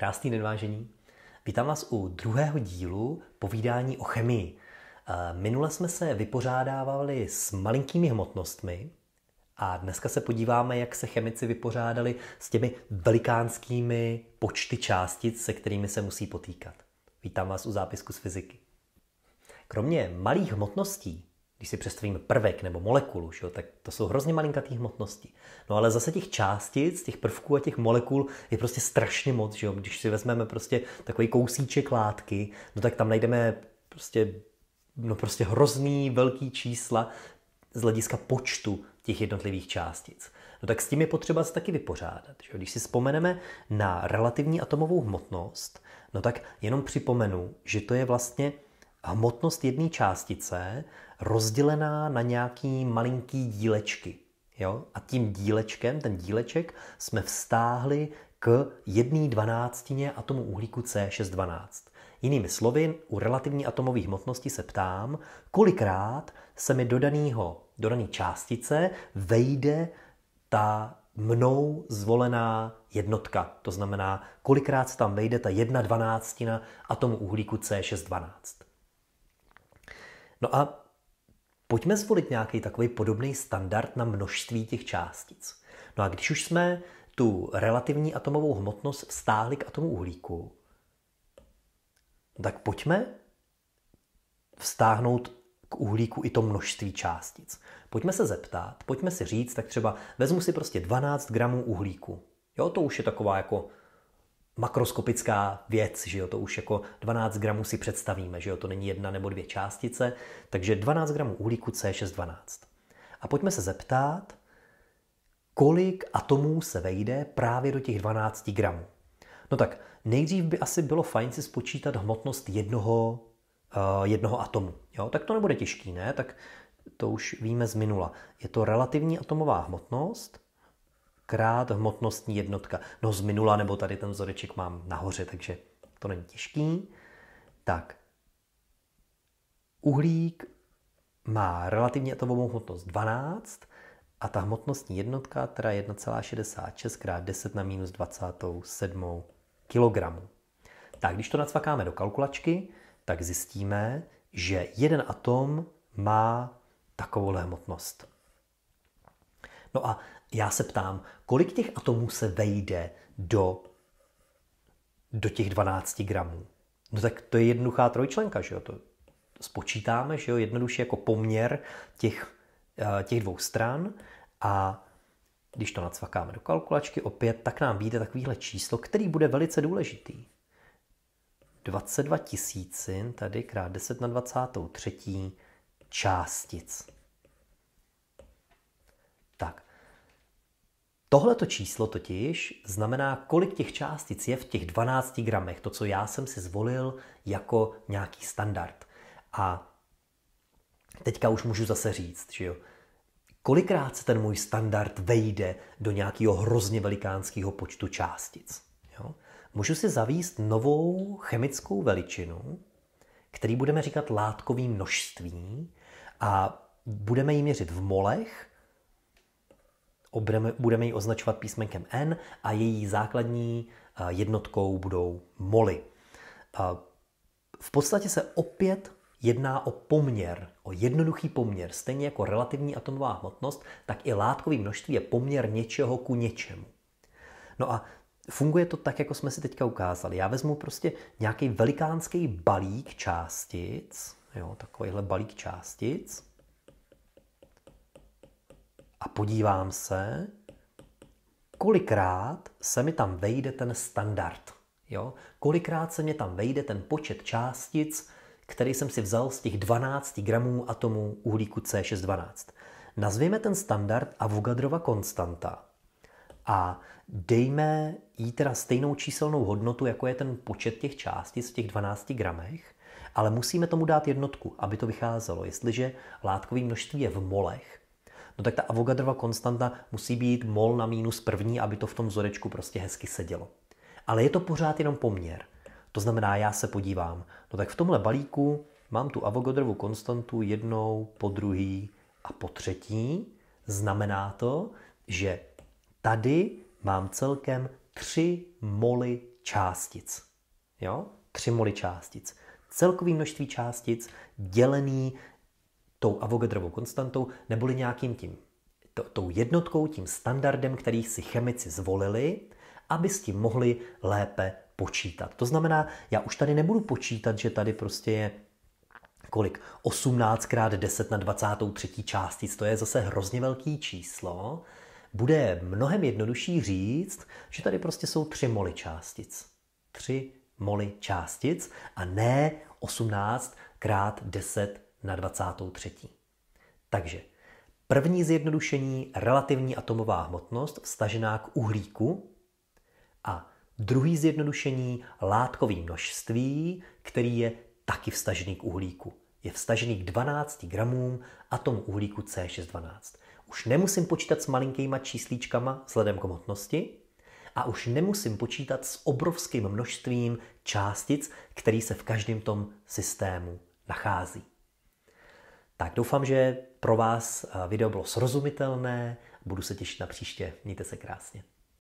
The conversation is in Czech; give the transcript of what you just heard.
Krásný den, vážení. Vítám vás u druhého dílu povídání o chemii. Eh, minule jsme se vypořádávali s malinkými hmotnostmi a dneska se podíváme, jak se chemici vypořádali s těmi velikánskými počty částic, se kterými se musí potýkat. Vítám vás u zápisku z fyziky. Kromě malých hmotností když si představíme prvek nebo molekulu, že jo, tak to jsou hrozně malinkatý hmotnosti. No ale zase těch částic, těch prvků a těch molekul je prostě strašně moc, že jo. Když si vezmeme prostě takový kousíček látky, no tak tam najdeme prostě, no prostě hrozný velký čísla z hlediska počtu těch jednotlivých částic. No tak s tím je potřeba se taky vypořádat. Že? Když si vzpomeneme na relativní atomovou hmotnost, no tak jenom připomenu, že to je vlastně hmotnost jedné částice rozdělená na nějaký malinký dílečky. Jo? A tím dílečkem, ten díleček, jsme vstáhli k jedné dvanáctině atomu uhlíku C612. Jinými slovy, u relativní atomové hmotnosti se ptám, kolikrát se mi do daného, do dané částice vejde ta mnou zvolená jednotka. To znamená, kolikrát se tam vejde ta jedna dvanáctina atomu uhlíku C612. No a pojďme zvolit nějaký takový podobný standard na množství těch částic. No a když už jsme tu relativní atomovou hmotnost vstáhli k atomu uhlíku, tak pojďme vstáhnout k uhlíku i to množství částic. Pojďme se zeptat, pojďme si říct, tak třeba vezmu si prostě 12 gramů uhlíku. Jo, to už je taková jako makroskopická věc, že jo, to už jako 12 gramů si představíme, že jo, to není jedna nebo dvě částice, takže 12 gramů uhlíku C612. A pojďme se zeptat, kolik atomů se vejde právě do těch 12 gramů. No tak, nejdřív by asi bylo fajn si spočítat hmotnost jednoho, uh, jednoho atomu. Jo? Tak to nebude těžký, ne? Tak to už víme z minula. Je to relativní atomová hmotnost, krát hmotnostní jednotka. No z minula nebo tady ten vzoreček mám nahoře, takže to není těžký. Tak, uhlík má relativně atomovou hmotnost 12 a ta hmotnostní jednotka, teda 1,66 krát 10 na minus 27 kg. Tak, když to nacvakáme do kalkulačky, tak zjistíme, že jeden atom má takovou hmotnost. No a já se ptám, kolik těch atomů se vejde do, do těch 12 gramů? No tak to je jednoduchá trojčlenka, že jo? To spočítáme, že jo? Jednoduše jako poměr těch, eh, těch dvou stran a když to nacvakáme do kalkulačky opět, tak nám vyjde takovýhle číslo, který bude velice důležitý. 22 tisícin tady krát 10 na 23 částic. Tohleto číslo totiž znamená, kolik těch částic je v těch 12 gramech, to, co já jsem si zvolil jako nějaký standard. A teďka už můžu zase říct, že jo, kolikrát se ten můj standard vejde do nějakého hrozně velikánského počtu částic. Jo? Můžu si zavíst novou chemickou veličinu, který budeme říkat látkový množství a budeme ji měřit v molech Budeme, ji označovat písmenkem N a její základní eh, jednotkou budou moly. Eh, v podstatě se opět jedná o poměr, o jednoduchý poměr. Stejně jako relativní atomová hmotnost, tak i látkový množství je poměr něčeho ku něčemu. No a funguje to tak, jako jsme si teďka ukázali. Já vezmu prostě nějaký velikánský balík částic, jo, takovýhle balík částic, a podívám se, kolikrát se mi tam vejde ten standard. Jo? Kolikrát se mi tam vejde ten počet částic, který jsem si vzal z těch 12 gramů atomů uhlíku C612. Nazvěme ten standard Avogadrova konstanta a dejme jí teda stejnou číselnou hodnotu, jako je ten počet těch částic v těch 12 gramech, ale musíme tomu dát jednotku, aby to vycházelo. Jestliže látkové množství je v molech, no tak ta Avogadrova konstanta musí být mol na minus první, aby to v tom vzorečku prostě hezky sedělo. Ale je to pořád jenom poměr. To znamená, já se podívám, no tak v tomhle balíku mám tu Avogadrovu konstantu jednou, po druhý a po třetí. Znamená to, že tady mám celkem tři moly částic. Jo? Tři moly částic. Celkový množství částic dělený tou Avogadrovou konstantou neboli nějakým tím, to, tou jednotkou, tím standardem, který si chemici zvolili, aby s tím mohli lépe počítat. To znamená, já už tady nebudu počítat, že tady prostě je kolik? 18 x 10 na 23 částic, to je zase hrozně velký číslo. Bude mnohem jednodušší říct, že tady prostě jsou tři moly částic. Tři moly částic a ne 18 x 10 na 23. Takže první zjednodušení relativní atomová hmotnost vstažená k uhlíku a druhý zjednodušení látkový množství, který je taky vstažený k uhlíku. Je vstažený k 12 gramům atomu uhlíku C612. Už nemusím počítat s malinkýma číslíčkama vzhledem k hmotnosti a už nemusím počítat s obrovským množstvím částic, který se v každém tom systému nachází. Tak doufám, že pro vás eh, video bylo srozumitelné. Budu se těšit na příště. Mějte se krásně.